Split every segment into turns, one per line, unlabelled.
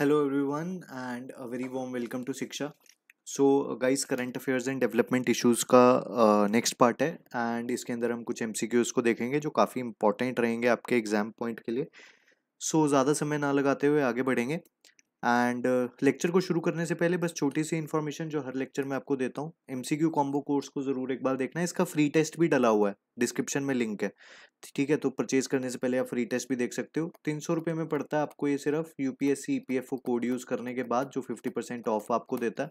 Hello everyone and a very warm welcome to Shiksha so guys current affairs and development issues का next uh, part है एंड इसके अंदर हम कुछ एम को देखेंगे जो काफ़ी इंपॉर्टेंट रहेंगे आपके एग्जाम पॉइंट के लिए सो so, ज़्यादा समय ना लगाते हुए आगे बढ़ेंगे एंड लेक्चर को शुरू करने से पहले बस छोटी सी इन्फॉर्मेशन जो हर लेक्चर में आपको देता हूँ M C Q combo course को ज़रूर एक बार देखना है इसका फ्री टेस्ट भी डला हुआ है डिस्क्रिप्शन में लिंक है ठीक है तो परचेज करने से पहले आप फ्री टेस्ट भी देख सकते हो तीन सौ रुपये में पड़ता है आपको ये सिर्फ U P S C E P F O code use करने के बाद जो फिफ्टी परसेंट ऑफ आपको देता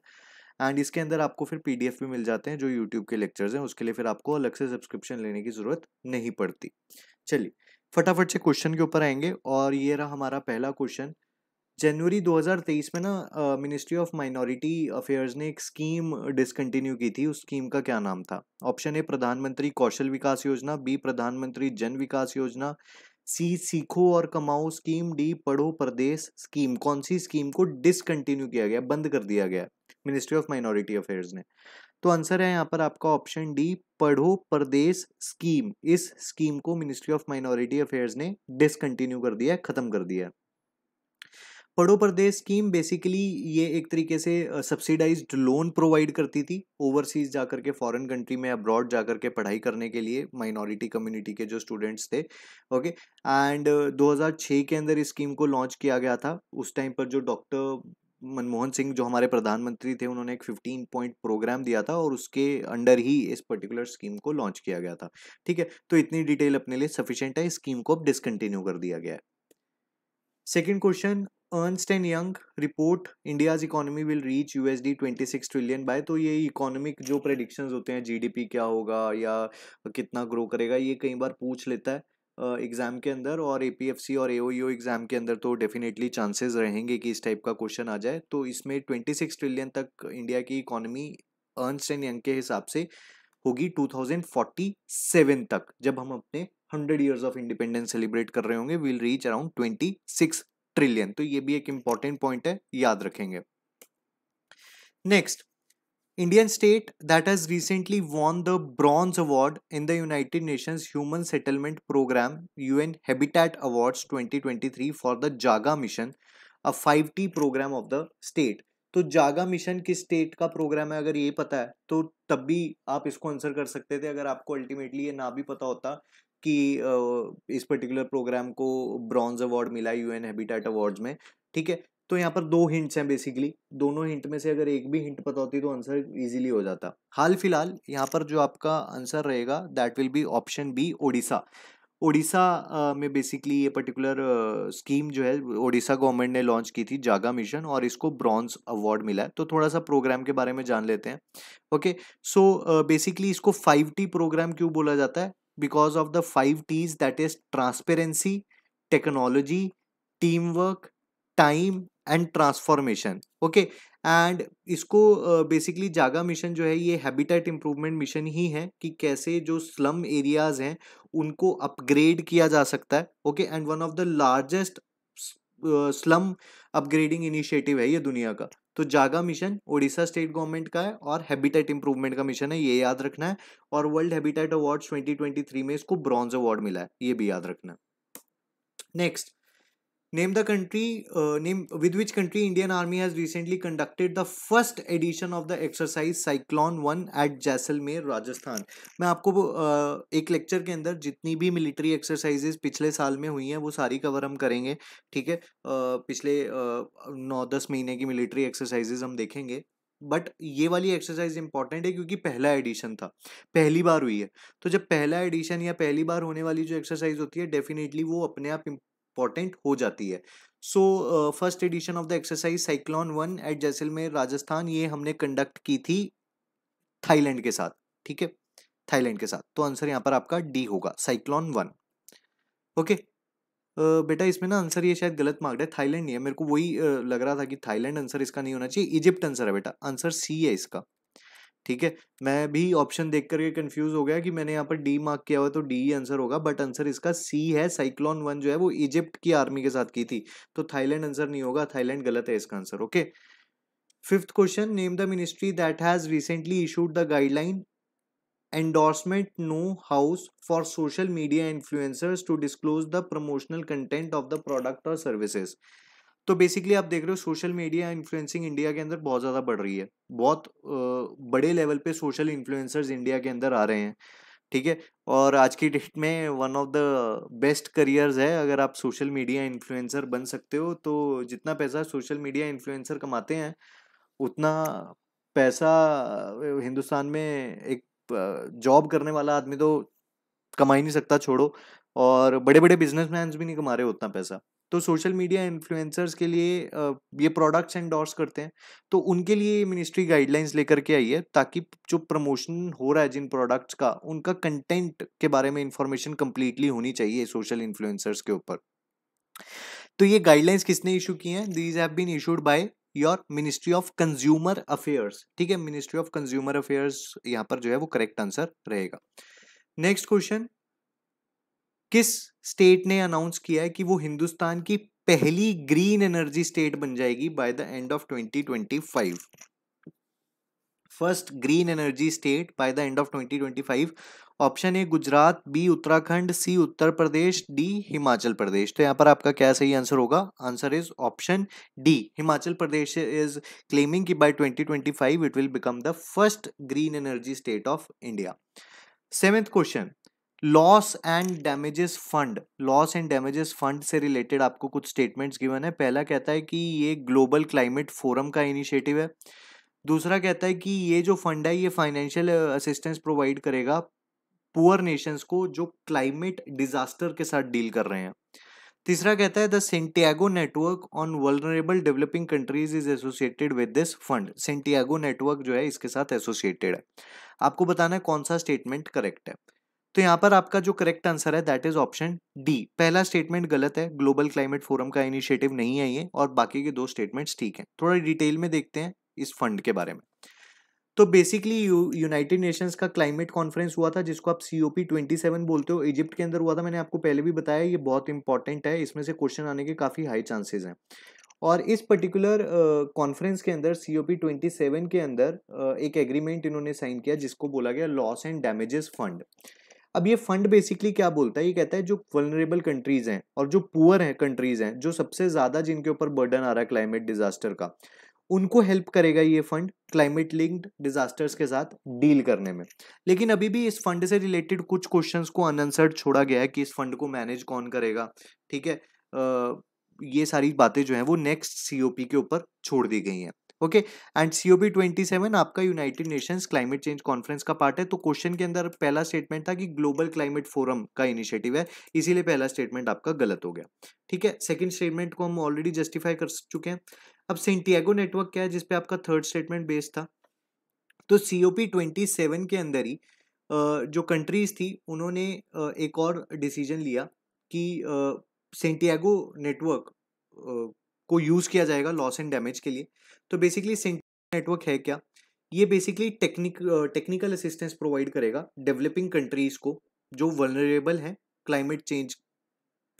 है एंड इसके अंदर आपको फिर पी डी एफ भी मिल जाते हैं जो यूट्यूब के लेक्चर्स हैं उसके लिए फिर आपको अलग से सब्सक्रिप्शन लेने की ज़रूरत नहीं पड़ती चलिए फटाफट से क्वेश्चन के ऊपर आएंगे और ये रहा हमारा पहला क्वेश्चन जनवरी 2023 में ना मिनिस्ट्री ऑफ माइनॉरिटी अफेयर्स ने एक स्कीम डिसकंटिन्यू की थी उस स्कीम का क्या नाम था ऑप्शन ए प्रधानमंत्री कौशल विकास योजना बी प्रधानमंत्री जन विकास योजना सी सीखो और कमाओ scheme D Padho Pardesh scheme कौन सी स्कीम को डिसकंटिन्यू किया गया बंद कर दिया गया मिनिस्ट्री ऑफ माइनॉरिटी अफेयर्स ने तो आंसर है यहाँ पर आपका option D Padho Pardesh scheme इस स्कीम को मिनिस्ट्री ऑफ माइनॉरिटी अफेयर्स ने डिसकंटिन्यू कर दिया है खत्म कर दिया है पड़ो प्रदेश स्कीम बेसिकली ये एक तरीके से सब्सिडाइज लोन प्रोवाइड करती थी ओवरसीज जा करके फॉरेन कंट्री में अब्रॉड जा करके पढ़ाई करने के लिए माइनॉरिटी कम्युनिटी के जो स्टूडेंट्स थे ओके एंड 2006 के अंदर इस स्कीम को लॉन्च किया गया था उस टाइम पर जो डॉक्टर मनमोहन सिंह जो हमारे प्रधानमंत्री थे उन्होंने एक फिफ्टीन पॉइंट प्रोग्राम दिया था और उसके अंडर ही इस पर्टिकुलर स्कीम को लॉन्च किया गया था ठीक है तो इतनी डिटेल अपने लिए सफिशेंट है स्कीम को अब डिसकंटिन्यू कर दिया गया है second question Ernst and Young report India's economy will reach U S D twenty six trillion by तो ये इकोनॉमिक जो प्रडिक्शन होते हैं जी डी पी क्या होगा या कितना ग्रो करेगा ये कई बार पूछ लेता है एग्ज़ाम uh, के अंदर और ए पी एफ सी और ए ओ एग्ज़ाम के अंदर तो डेफिनेटली चांसेस रहेंगे कि इस टाइप का क्वेश्चन आ जाए तो इसमें ट्वेंटी सिक्स ट्रिलियन तक इंडिया की इकोनॉमी अर्नस्ट एंड यंग के हिसाब से होगी टू थाउजेंड फोर्टी सेवन तक जब हम अपने hundred years of independence celebrate कर रहे होंगे will reach around twenty six trillion तो ये भी एक इंपॉर्टेंट पॉइंट है याद रखेंगे next Indian state that has recently won the bronze award in the United Nations human settlement programme UN Habitat awards 2023 for the Jaga mission a five T programme of the state तो Jaga mission किस state का programme है अगर ये पता है तो तब भी आप इसको आंसर कर सकते थे अगर आपको अल्टीमेटली ये ना भी पता होता कि इस पर्टिकुलर प्रोग्राम को ब्रॉन्ज अवार्ड मिला यू एन हैबिटाइट अवार्ड्स में ठीक है तो यहाँ पर दो हिंट्स हैं बेसिकली दोनों हिंट में से अगर एक भी हिंट पता होती तो आंसर इजीली हो जाता हाल फिलहाल यहाँ पर जो आपका आंसर रहेगा that will be option B Odisha Odisha में बेसिकली ये पर्टिकुलर स्कीम जो है ओडिशा गवर्नमेंट ने लॉन्च की थी जागा मिशन और इसको ब्रॉन्ज अवार्ड मिला है तो थोड़ा सा प्रोग्राम के बारे में जान लेते हैं ओके सो बेसिकली इसको फाइव टी प्रोग्राम क्यों बोला जाता है because of the five T's that is transparency, technology, teamwork, time and transformation okay and इसको बेसिकली जागा मिशन जो है ये हैबिटेट इम्प्रूवमेंट मिशन ही है कि कैसे जो स्लम एरियाज़ हैं उनको अपग्रेड किया जा सकता है okay and one of the largest slum upgrading initiative है ये दुनिया का तो Jaga mission Odisha state government का है और हैबिटेट इंप्रूवमेंट का मिशन है ये याद रखना है और वर्ल्ड हैबिटेट अवार्ड 2023 में इसको ब्रॉन्ज अवार्ड मिला है ये भी याद रखना है next name the country name with which country Indian army has recently conducted the first edition of the exercise exercise one at Jaisalmer Rajasthan मैं आपको uh, एक लेक्चर के अंदर जितनी भी मिलिट्री एक्सरसाइजेज पिछले साल में हुई हैं वो सारी कवर हम करेंगे ठीक है uh, पिछले uh, नौ दस महीने की मिलिट्री एक्सरसाइजेज हम देखेंगे बट ये वाली एक्सरसाइज इंपॉर्टेंट है क्योंकि पहला एडिशन था पहली बार हुई है तो जब पहला एडिशन या पहली बार होने वाली जो एक्सरसाइज होती है डेफिनेटली वो अपने आप इंपॉर्टेंट हो जाती है so first edition of the exercise cyclone one at Jaisalmer Rajasthan ये हमने कंडक्ट की थी थाईलैंड के साथ ठीक है थाईलैंड के साथ तो आंसर यहाँ पर आपका डी होगा साइक्लोन वन ओके बेटा इसमें ना आंसर ये शायद गलत मार्ग है थाईलैंड नहीं है मेरे को वही uh, लग रहा था कि थाईलैंड आंसर इसका नहीं होना चाहिए इजिप्ट आंसर है बेटा आंसर सी है इसका ठीक है मैं भी ऑप्शन देख करके कंफ्यूज हो गया कि मैंने यहाँ पर डी मार्क किया हुआ तो डी आंसर होगा बट आंसर इसका सी है साइक्लोन वन जो है वो इजिप्ट की आर्मी के साथ की थी तो थाईलैंड आंसर नहीं होगा थाईलैंड गलत है इसका answer okay fifth question name the ministry that has recently issued the guideline endorsement know hows for social media influencers to disclose the promotional content of the product और services तो basically आप देख रहे हो social media influencing India के अंदर बहुत ज़्यादा बढ़ रही है बहुत बड़े लेवल पे सोशल इन्फ्लुएंसर्स इंडिया के अंदर आ रहे हैं ठीक है और आज की डेट में one of the best careers है अगर आप सोशल मीडिया इन्फ्लुएंसर बन सकते हो तो जितना पैसा सोशल मीडिया इन्फ्लुएंसर कमाते हैं उतना पैसा हिंदुस्तान में एक जॉब करने वाला आदमी तो कमा ही नहीं सकता छोड़ो और बड़े बड़े बिजनेसमैन भी नहीं कमा रहे उतना पैसा तो सोशल मीडिया इन्फ्लुएंसर्स के लिए ये प्रोडक्ट्स एंडोर्स करते हैं तो उनके लिए मिनिस्ट्री गाइडलाइंस लेकर के आई है ताकि जो प्रमोशन हो रहा है जिन प्रोडक्ट्स का उनका कंटेंट के बारे में इंफॉर्मेशन कंप्लीटली होनी चाहिए सोशल इन्फ्लुएंसर्स के ऊपर तो ये गाइडलाइंस किसने इशू की हैं these have been issued by your ministry of consumer affairs ठीक है मिनिस्ट्री ऑफ कंज्यूमर अफेयर्स यहाँ पर जो है वो करेक्ट आंसर रहेगा नेक्स्ट क्वेश्चन किस स्टेट ने अनाउंस किया है कि वो हिंदुस्तान की पहली ग्रीन एनर्जी स्टेट बन जाएगी by the end of 2025 first green energy state by the end of 2025 option A Gujarat B Uttarakhand C Uttar Pradesh D Himachal Pradesh तो यहां पर आपका क्या सही आंसर होगा answer is option D Himachal Pradesh is claiming कि by 2025 it will become the first green energy state of India seventh question loss and damages fund loss and damages fund से related आपको कुछ स्टेटमेंट्स गिवन है पहला कहता है कि ये ग्लोबल क्लाइमेट फोरम का इनिशिएटिव है दूसरा कहता है कि ये जो फंड है ये फाइनेंशियल असिस्टेंस प्रोवाइड करेगा पुअर नेशंस को जो क्लाइमेट डिजास्टर के साथ डील कर रहे हैं तीसरा कहता है the Santiago network on vulnerable developing countries is associated with this fund Santiago network जो है इसके साथ एसोसिएटेड है आपको बताना है कौन सा स्टेटमेंट करेक्ट है तो यहाँ पर आपका जो करेक्ट आंसर है दैट इज ऑप्शन डी पहला स्टेटमेंट गलत है ग्लोबल क्लाइमेट फोरम का इनिशिएटिव नहीं है ये और बाकी के दो स्टेटमेंट्स ठीक हैं थोड़ा डिटेल में देखते हैं इस फंड के बारे में तो बेसिकली यूनाइटेड नेशंस का क्लाइमेट कॉन्फ्रेंस हुआ था जिसको आप C O P twenty seven बोलते हो इजिप्ट के अंदर हुआ था मैंने आपको पहले भी बताया ये बहुत इंपॉर्टेंट है इसमें से क्वेश्चन आने के काफ़ी हाई चांसेस हैं और इस पर्टिकुलर कॉन्फ्रेंस uh, के अंदर C O P twenty seven के अंदर uh, एक एग्रीमेंट इन्होंने साइन किया जिसको बोला गया लॉस एंड डैमेजेस फंड अब ये फंड बेसिकली क्या बोलता है ये कहता है जो वनरेबल कंट्रीज हैं और जो पुअर हैं कंट्रीज हैं जो सबसे ज़्यादा जिनके ऊपर बर्डन आ रहा है क्लाइमेट डिजास्टर का उनको हेल्प करेगा ये फंड क्लाइमेट लिंक्ड डिजास्टर्स के साथ डील करने में लेकिन अभी भी इस फंड से रिलेटेड कुछ क्वेश्चन को अनसर्ड छोड़ा गया है कि इस फंड को मैनेज कौन करेगा ठीक है आ, ये सारी बातें जो है वो नेक्स्ट सीओपी के ऊपर छोड़ दी गई हैं okay and B twenty seven आपका United Nations climate change conference का पार्ट है तो क्वेश्चन के अंदर पहला स्टेटमेंट था कि ग्लोबल क्लाइमेट फोरम का इनिशिएटिव है इसीलिए पहला स्टेटमेंट आपका गलत हो गया ठीक है सेकेंड स्टेटमेंट को हम ऑलरेडी जस्टिफाई कर चुके हैं अब सेंटियागो नेटवर्क क्या है जिसपे आपका थर्ड स्टेटमेंट बेस्ड था तो सीओपी ट्वेंटी सेवन के अंदर ही जो कंट्रीज थी उन्होंने एक और डिसीजन लिया कि सेंटियागो नेटवर्क को यूज़ किया जाएगा लॉस एंड डैमेज के लिए तो बेसिकली सेंटिनल नेटवर्क है क्या ये basically technique technical assistance provide करेगा डेवलपिंग कंट्रीज़ को जो वनरेबल हैं क्लाइमेट चेंज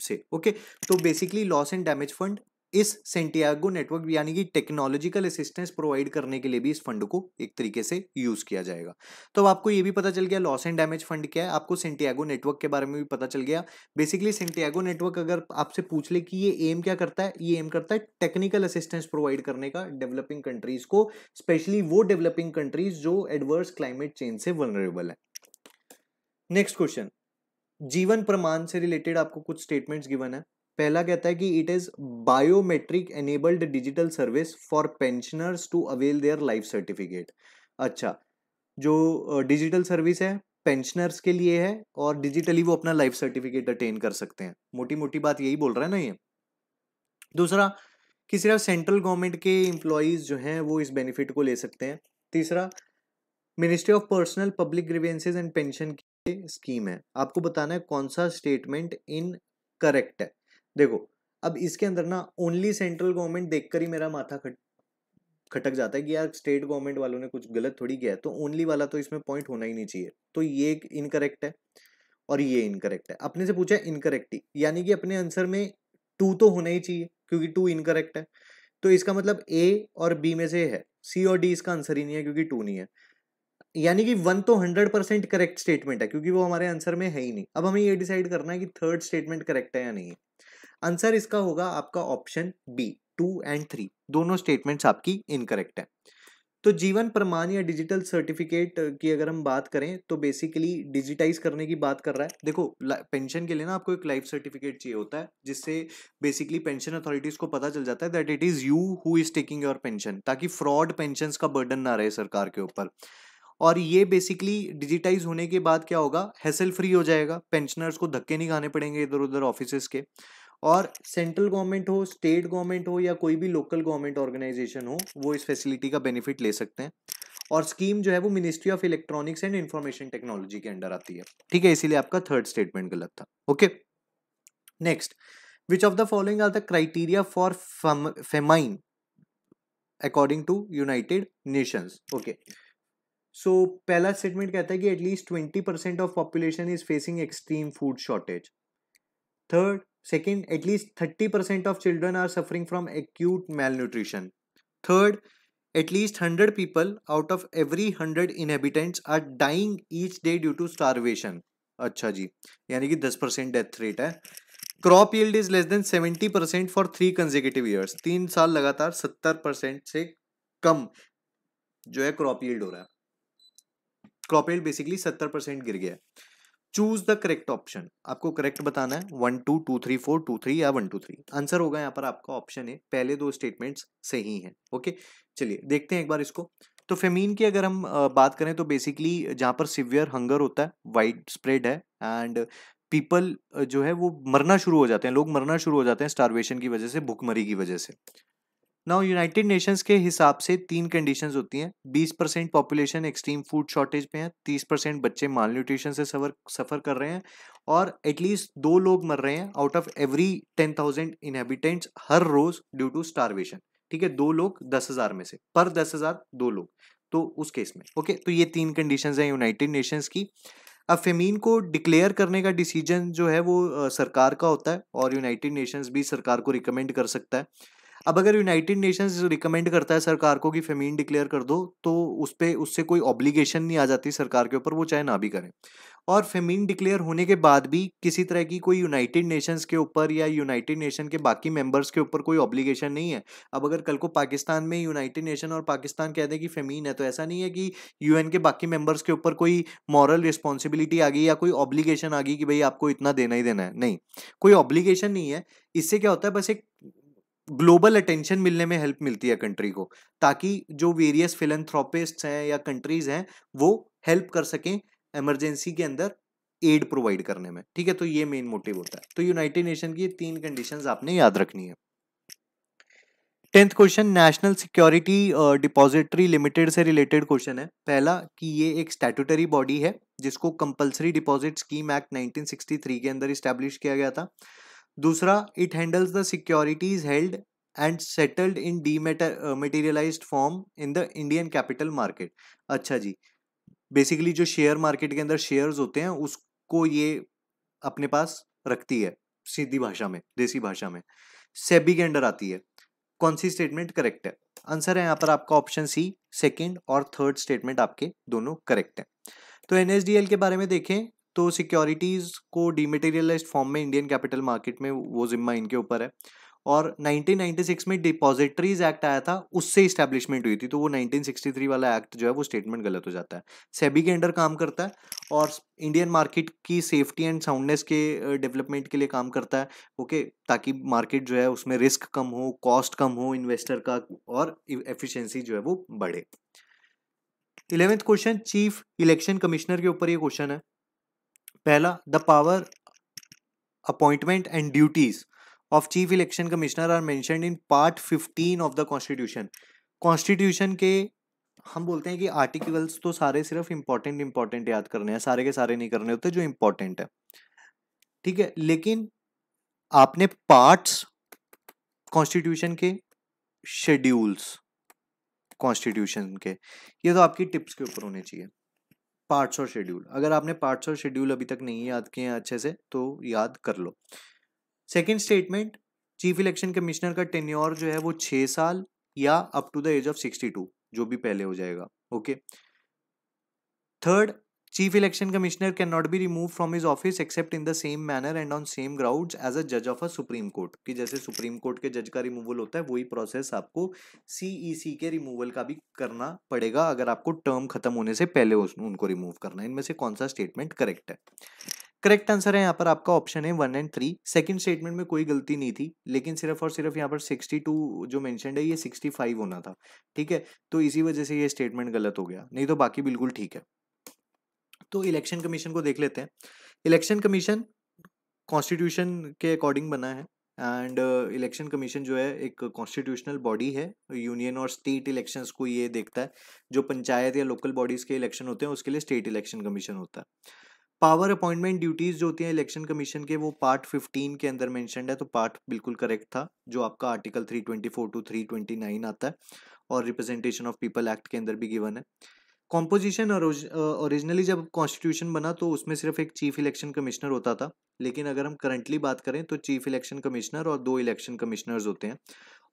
से ओके okay? तो basically loss and damage fund इस सेंटियागो नेटवर्क यानी कि टेक्नोलॉजिकल असिस्टेंस प्रोवाइड करने के लिए भी इस फंड को एक तरीके से यूज किया जाएगा तो अब आपको ये भी पता चल गया लॉस एंड डैमेज फंड क्या है आपको सेंटियागो नेटवर्क के बारे में भी पता चल गया बेसिकली सेंटियागो नेटवर्क अगर आपसे पूछ ले कि ये एम क्या करता है ये एम करता है टेक्निकल असिस्टेंस प्रोवाइड करने का डेवलपिंग कंट्रीज को स्पेशली वो डेवलपिंग कंट्रीज जो एडवर्स क्लाइमेट चेंज से वनरेबल है नेक्स्ट क्वेश्चन जीवन प्रमाण से रिलेटेड आपको कुछ स्टेटमेंट्स गिवन है पहला कहता है कि it is biometric enabled digital service for pensioners to avail their life certificate अच्छा जो डिजिटल सर्विस है पेंशनर्स के लिए है और डिजिटली वो अपना लाइफ सर्टिफिकेट अटेन कर सकते हैं मोटी मोटी बात यही बोल रहा है ना ये दूसरा कि सिर्फ सेंट्रल गवर्नमेंट के एम्प्लॉयज़ जो हैं वो इस बेनिफिट को ले सकते हैं तीसरा ministry of personnel public grievances and pension की स्कीम है आपको बताना है कौन सा स्टेटमेंट इन करेक्ट है देखो अब इसके अंदर ना ओनली सेंट्रल गवर्नमेंट देखकर ही मेरा माथा खट खटक जाता है कि यार स्टेट गवर्नमेंट वालों ने कुछ गलत थोड़ी किया है तो ओनली वाला तो इसमें पॉइंट होना ही नहीं चाहिए तो ये इनकरेक्ट है और ये इनकरेक्ट है अपने से पूछा इनकरेक्ट ही यानी कि अपने आंसर में टू तो होना ही चाहिए क्योंकि टू इनकरेक्ट है तो इसका मतलब ए और बी में से है सी और डी इसका आंसर ही नहीं है क्योंकि टू नहीं है यानी कि वन तो हंड्रेड परसेंट करेक्ट स्टेटमेंट है क्योंकि वो हमारे आंसर में है ही नहीं अब हमें ये डिसाइड करना है कि थर्ड स्टेटमेंट करेक्ट है या नहीं आंसर इसका होगा आपका option B two and three दोनों स्टेटमेंट्स आपकी इनकरेक्ट है तो जीवन प्रमाण या डिजिटल सर्टिफिकेट की अगर हम बात करें तो बेसिकली डिजिटाइज करने की बात कर रहा है देखो पेंशन के लिए ना आपको एक लाइफ सर्टिफिकेट चाहिए होता है जिससे बेसिकली पेंशन अथॉरिटीज को पता चल जाता है that it is you who is taking your pension ताकि फ्रॉड पेंशन का बर्डन ना रहे सरकार के ऊपर और ये बेसिकली डिजिटाइज होने के बाद क्या होगा हैसल फ्री हो जाएगा पेंशनर्स को धक्के नहीं खाने पड़ेंगे इधर उधर ऑफिस के और सेंट्रल गवर्नमेंट हो स्टेट गवर्नमेंट हो या कोई भी लोकल गवर्नमेंट ऑर्गेनाइजेशन हो वो इस फैसिलिटी का बेनिफिट ले सकते हैं और स्कीम जो है वो ministry of electronics and information technology के अंडर आती है ठीक है इसीलिए आपका थर्ड स्टेटमेंट गलत था okay next which of the following are the criteria for famine according to United Nations okay so पहला स्टेटमेंट कहता है कि at least twenty percent of population is facing extreme food shortage third Second, at least 30% of children are suffering from acute malnutrition. Third, at least 100 people out of every 100 inhabitants are dying each day due to starvation. अच्छा जी यानी कि 10% death rate है crop yield is less than 70 percent for three consecutive years तीन साल लगातार 70 percent से कम जो है क्रॉप यील्ड हो रहा है क्रॉप यील्ड बेसिकली 70 परसेंट गिर गया है चूज द करेक्ट ऑप्शन आपको करेक्ट बताना है one two two three four two three या वन टू थ्री आंसर होगा यहाँ पर आपका ऑप्शन है पहले दो स्टेटमेंट्स सही हैं ओके चलिए देखते हैं एक बार इसको तो फेमीन की अगर हम बात करें तो बेसिकली जहाँ पर सिवियर हंगर होता है वाइड स्प्रेड है एंड पीपल जो है वो मरना शुरू हो जाते हैं लोग मरना शुरू हो जाते हैं स्टारवेशन की वजह से भुखमरी की वजह से नाउ यूनाइटेड नेशंस के हिसाब से तीन कंडीशंस होती हैं 20 percent population extreme food shortage पे है 30 परसेंट बच्चे माल न्यूट्रिशन से सफर सफ़र कर रहे हैं और एटलीस्ट दो लोग मर रहे हैं out of every ten thousand inhabitants हर रोज ड्यू टू स्टारवेशन ठीक है दो लोग दस हज़ार में से पर दस हज़ार दो लोग तो उस केस में ओके तो ये तीन कंडीशन हैं यूनाइटेड नेशंस की अब फेमीन को डिक्लेयर करने का डिसीजन जो है वो सरकार का होता है और यूनाइटेड नेशंस भी सरकार को रिकमेंड कर सकता है अब अगर यूनाइटेड नेशंस रिकमेंड करता है सरकार को कि फेमीन डिक्लेयर कर दो तो उस पर उससे कोई ऑब्लिगेशन नहीं आ जाती सरकार के ऊपर वो चाहे ना भी करें और फेमीन डिक्लेयर होने के बाद भी किसी तरह की कोई यूनाइटेड नेशंस के ऊपर या यूनाइटेड नेशन के बाकी मेंबर्स के ऊपर कोई ऑब्लिगेशन नहीं है अब अगर कल को पाकिस्तान में यूनाइटेड नेशन और पाकिस्तान कह दें कि फेमीन है तो ऐसा नहीं है कि यूएन के बाकी मेंबर्स के ऊपर कोई मॉरल रिस्पॉन्सिबिलिटी आ गई या कोई ऑब्लिगेशन आ गई कि भाई आपको इतना देना ही देना है नहीं कोई ऑब्लिगेशन नहीं है इससे क्या होता है बस एक ग्लोबल अटेंशन मिलने में हेल्प मिलती है कंट्री को ताकि जो वेरियस फिलंथ्रोपिस्ट हैं या कंट्रीज हैं वो हेल्प कर सकें एमरजेंसी के अंदर एड प्रोवाइड करने में ठीक है तो ये मेन मोटिव होता है तो यूनाइटेड नेशन की तीन कंडीशंस आपने याद रखनी है tenth question national security depository limited से रिलेटेड क्वेश्चन है पहला कि ये एक स्टैटूटरी बॉडी है जिसको कंपलसरी डिपॉजिट स्कीम एक्ट 1963 के अंदर इस्टेब्लिश किया गया था दूसरा it handles the securities held and settled in dematerialize form in the Indian capital market अच्छा जी बेसिकली जो शेयर मार्केट के अंदर शेयर्स होते हैं उसको ये अपने पास रखती है सीधी भाषा में देसी भाषा में सेबी के अंडर आती है कौन सी स्टेटमेंट करेक्ट है आंसर है यहाँ पर आपका ऑप्शन सी सेकेंड और थर्ड स्टेटमेंट आपके दोनों करेक्ट है तो एन के बारे में देखें तो सिक्योरिटीज़ को डीमेटेरियलाइज फॉर्म में इंडियन कैपिटल मार्केट में वो जिम्मा इनके ऊपर है और 1996 में डिपॉजिटरीज एक्ट आया था उससे इस्टेब्लिशमेंट हुई थी तो वो 1963 वाला एक्ट जो है वो स्टेटमेंट गलत हो जाता है सेबी के अंडर काम करता है और इंडियन मार्केट की सेफ्टी एंड साउंडनेस के डेवलपमेंट के लिए काम करता है ओके ताकि मार्केट जो है उसमें रिस्क कम हो कॉस्ट कम हो इन्वेस्टर का और एफिशिएंसी जो है वो बढ़े eleventh question chief election commissioner के ऊपर ये क्वेश्चन है पहला the power appointment and duties of chief election commissioner are mentioned in part fifteen of the constitution constitution के हम बोलते हैं कि आर्टिकल्स तो सारे सिर्फ इंपॉर्टेंट इंपॉर्टेंट याद करने हैं सारे के सारे नहीं करने होते जो इंपॉर्टेंट है ठीक है लेकिन आपने पार्ट्स कॉन्स्टिट्यूशन के शेड्यूल्स कॉन्स्टिट्यूशन के ये तो आपकी टिप्स के ऊपर होने चाहिए पार्ट्स और शेड्यूल अगर आपने पार्ट्स और शेड्यूल अभी तक नहीं याद किए हैं अच्छे से तो याद कर लो second statement chief election commissioner का टेन्योर जो है वो छः साल या up to the age of sixty two जो भी पहले हो जाएगा okay third election commissioner can not be remove from his office except in the same manner and on same ground as a जज ऑफ अ सुप्रीम कोर्ट कि जैसे supreme court के जज का रिमूवल होता है वही प्रोसेस आपको सीईसी e के रिमूवल का भी करना पड़ेगा अगर आपको टर्म खत्म होने से पहले उनको रिमूव करना है इनमें से कौन सा स्टेटमेंट करेक्ट है करेक्ट आंसर है यहाँ पर आपका ऑप्शन है one and three second statement में कोई गलती नहीं थी लेकिन सिर्फ और सिर्फ यहाँ पर सिक्सटी टू जो मैं है ये सिक्सटी फाइव होना था ठीक है तो इसी वजह से ये स्टेटमेंट गलत हो गया नहीं तो बाकी बिल्कुल ठीक है तो इलेक्शन कमीशन को देख लेते हैं इलेक्शन कमीशन कॉन्स्टिट्यूशन के अकॉर्डिंग बना है एंड इलेक्शन कमीशन जो है एक कॉन्स्टिट्यूशनल बॉडी है यूनियन और स्टेट इलेक्शंस को ये देखता है जो पंचायत या लोकल बॉडीज़ के इलेक्शन होते हैं उसके लिए स्टेट इलेक्शन कमीशन होता है पावर अपॉइंटमेंट ड्यूटीज़ जो होती हैं इलेक्शन कमीशन के वो पार्ट फिफ्टीन के अंदर मैंशन है तो पार्ट बिल्कुल करेक्ट था जो आपका आर्टिकल फोर टू 329 आता है और रिप्रेजेंटेशन ऑफ पीपल एक्ट के अंदर भी गिवन है कॉम्पोजिशन ओरिजिनली uh, जब कॉन्स्टिट्यूशन बना तो उसमें सिर्फ एक चीफ इलेक्शन कमिश्नर होता था लेकिन अगर हम करंटली बात करें तो चीफ इलेक्शन कमिश्नर और दो इलेक्शन कमिश्नर्स होते हैं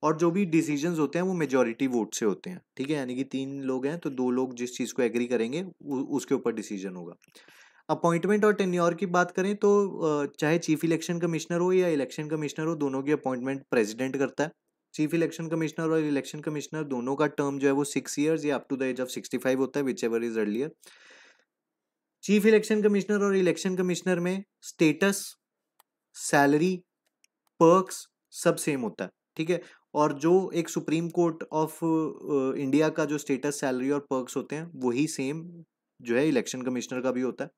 और जो भी डिसीजन होते हैं वो मेजोरिटी वोट से होते हैं ठीक है यानी कि तीन लोग हैं तो दो लोग जिस चीज़ को एग्री करेंगे उसके ऊपर डिसीजन होगा अपॉइंटमेंट और टेन्योर की बात करें तो uh, चाहे चीफ इलेक्शन कमिश्नर हो या इलेक्शन कमिश्नर हो दोनों की अपॉइंटमेंट प्रेजिडेंट करता है चीफ इलेक्शन कमिश्नर और इलेक्शन कमिश्नर दोनों का टर्म जो है वो सिक्स ईयर्स या up to the age of sixty five होता है whichever is earlier chief election commissioner और इलेक्शन कमिश्नर में स्टेटस सैलरी पर्क्स सब सेम होता है ठीक है और जो एक सुप्रीम कोर्ट ऑफ इंडिया का जो स्टेटस सैलरी और पर्क्स होते हैं वही सेम जो है इलेक्शन कमिश्नर का भी होता है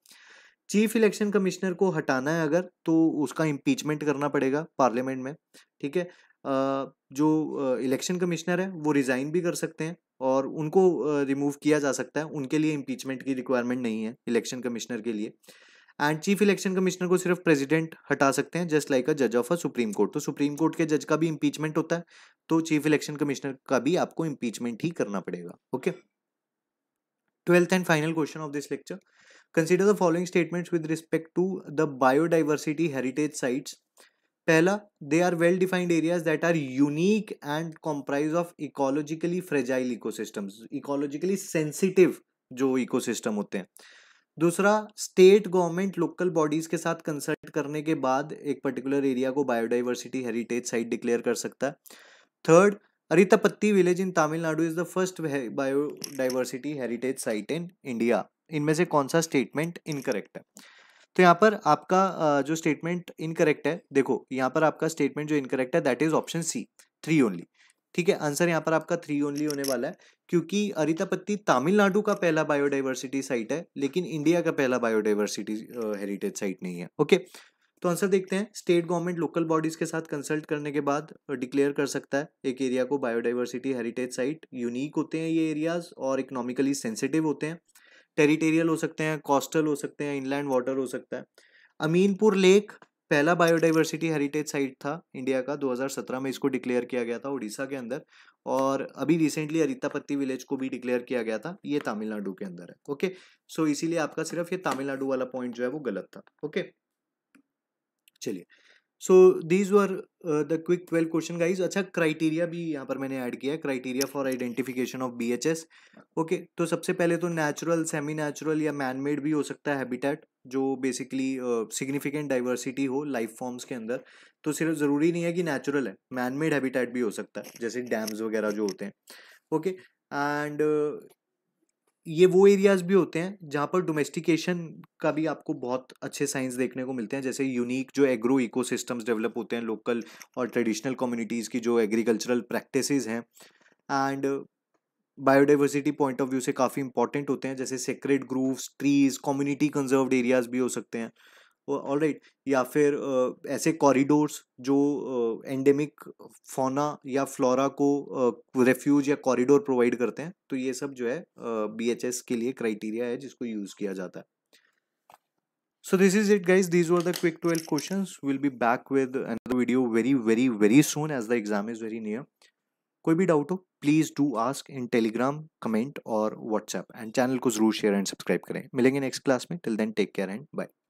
चीफ इलेक्शन कमिश्नर को हटाना है अगर तो उसका इम्पीचमेंट करना पड़ेगा पार्लियामेंट में ठीक है जो इलेक्शन कमिश्नर है वो रिज़ाइन भी कर सकते हैं और उनको रिमूव किया जा सकता है उनके लिए इम्पीचमेंट की रिक्वायरमेंट नहीं है इलेक्शन कमिश्नर के लिए एंड चीफ इलेक्शन कमिश्नर को सिर्फ प्रेसिडेंट हटा सकते हैं जस्ट लाइक अ जज ऑफ अ सुप्रीम कोर्ट तो सुप्रीम कोर्ट के जज का भी इम्पीचमेंट होता है तो चीफ इलेक्शन कमिश्नर का भी आपको इम्पीचमेंट ही करना पड़ेगा okay twelfth and final question of this lecture consider the following statements with respect to the biodiversity heritage sites पहला they are well defined areas that are unique and comprise of ecologically fragile ecosystems ecologically sensitive जो ecosystem होते हैं दूसरा state government local bodies के साथ consult करने के बाद एक पर्टिकुलर एरिया को बायोडाइवर्सिटी हेरिटेज साइट डिक्लेयर कर सकता है third Arittapatti village in Tamil Nadu is the first biodiversity heritage site in India इनमें से कौन सा स्टेटमेंट इनकरेक्ट है तो यहाँ पर आपका जो स्टेटमेंट इनकरेक्ट है देखो यहाँ पर आपका स्टेटमेंट जो इनकरेक्ट है that is option C three only ठीक है आंसर यहाँ पर आपका थ्री ओनली होने वाला है क्योंकि अरितापत्ती तमिलनाडु का पहला बायोडाइवर्सिटी साइट है लेकिन इंडिया का पहला बायोडाइवर्सिटी हेरिटेज साइट नहीं है ओके तो आंसर देखते हैं स्टेट गवर्नमेंट लोकल बॉडीज के साथ कंसल्ट करने के बाद डिक्लेयर कर सकता है एक एरिया को बायोडाइवर्सिटी हेरिटेज साइट यूनिक होते हैं ये एरियाज और इकोनॉमिकली सेंसिटिव होते हैं टेरिटेरियल हो सकते हैं कोस्टल हो सकते हैं इनलैंड वाटर हो सकता है अमीनपुर लेक पहला बायोडाइवर्सिटी हेरिटेज साइट था इंडिया का 2017 में इसको डिक्लेयर किया गया था उड़ीसा के अंदर और अभी रिसेंटली अरितापत्ती विलेज को भी डिक्लेयर किया गया था ये तमिलनाडु के अंदर है ओके सो इसीलिए आपका सिर्फ ये तमिलनाडु वाला पॉइंट जो है वो गलत था ओके चलिए so these were the quick twelve question guys अच्छा क्राइटेरिया भी यहाँ पर मैंने ऐड किया है criteria for identification of B H S okay तो सबसे पहले तो नेचुरल सेमी नेचुरल या मैन मेड भी हो सकता है हैबिटेट जो बेसिकली सिग्निफिकेंट डाइवर्सिटी हो लाइफ फॉर्म्स के अंदर तो सिर्फ ज़रूरी नहीं है कि नेचुरल है मैन मेड हैबिटेट भी हो सकता है जैसे डैम्स वगैरह जो होते हैं ओके एंड ये वो एरियाज भी होते हैं जहाँ पर डोमेस्टिकेशन का भी आपको बहुत अच्छे साइंस देखने को मिलते हैं जैसे यूनिक जो एग्रो इकोसिस्टम्स डेवलप होते हैं लोकल और ट्रेडिशनल कम्युनिटीज़ की जो एग्रीकल्चरल प्रैक्टिसेस हैं and biodiversity point of view से काफ़ी इंपॉर्टेंट होते हैं जैसे sacred groves trees community conserved areas भी हो सकते हैं ऑल राइट या फिर ऐसे कॉरिडोर्स जो एंडेमिक फोना या फ्लोरा को रेफ्यूज या कॉरिडोर प्रोवाइड करते हैं तो ये सब जो है बीएचएस के लिए क्राइटेरिया है जिसको यूज़ किया जाता है so this is it guys these are the quick twelve question will be back with video very very very very as the exam is very near कोई भी डाउट हो please do ask in Telegram comment और WhatsApp and channel को जरूर share and subscribe करें मिलेंगे next class में till then take care and bye